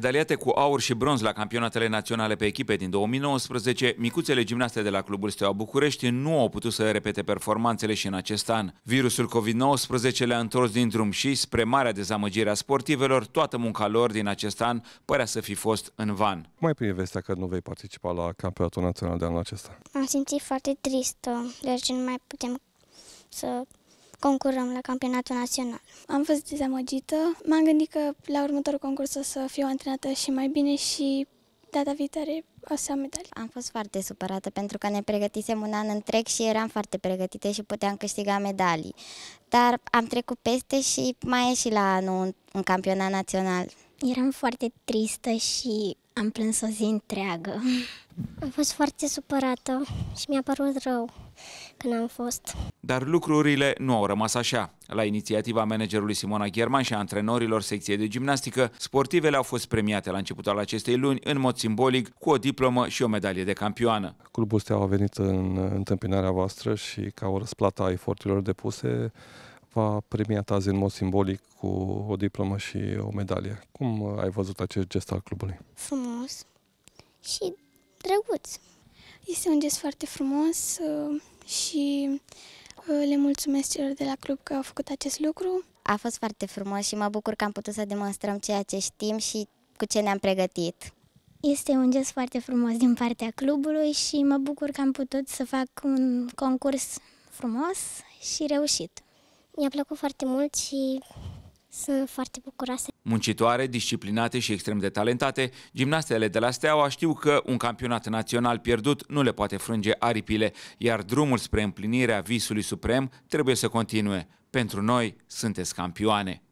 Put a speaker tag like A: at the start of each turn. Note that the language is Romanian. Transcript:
A: Medaliate cu aur și bronz la campionatele naționale pe echipe din 2019, micuțele gimnaste de la Clubul Steaua București nu au putut să repete performanțele și în acest an. Virusul COVID-19 le-a întors din drum și, spre marea dezamăgire a sportivelor, toată munca lor din acest an părea să fi fost în van.
B: Mai primi vestea că nu vei participa la campionatul național de anul acesta?
C: Am simțit foarte tristă, deoarece nu mai
D: putem să concurăm la campionatul național. Am fost dezamăgită. M-am gândit că la următorul concurs o să fiu antrenată și mai bine și data viitoare
E: o să am medalii. Am fost foarte supărată pentru că ne pregătisem un an întreg și eram foarte pregătite și puteam câștiga medalii. Dar am trecut peste și mai e și la anul un campionat național.
C: Eram foarte tristă și am plâns o zi întreagă. Am fost foarte supărată și mi-a părut rău când am fost.
A: Dar lucrurile nu au rămas așa. La inițiativa managerului Simona German și a antrenorilor secției de gimnastică, sportivele au fost premiate la începutul acestei luni, în mod simbolic, cu o diplomă și o medalie de campioană.
B: Clubul Steaua a venit în întâmpinarea voastră și ca o răsplată a eforturilor depuse, va premiat azi în mod simbolic cu o diplomă și o medalie. Cum ai văzut acest gest al clubului?
D: Frumos și drăguț. Este un gest foarte frumos uh, și uh, le mulțumesc celor de la club că au făcut acest lucru.
E: A fost foarte frumos și mă bucur că am putut să demonstrăm ceea ce știm și cu ce ne-am pregătit. Este un gest foarte frumos din partea clubului și mă bucur că am putut să fac un concurs
C: frumos și reușit. Mi-a plăcut foarte mult și sunt foarte bucuroase.
A: Muncitoare, disciplinate și extrem de talentate, gimnastele de la Steaua știu că un campionat național pierdut nu le poate frânge aripile, iar drumul spre împlinirea visului suprem trebuie să continue. Pentru noi sunteți campioane!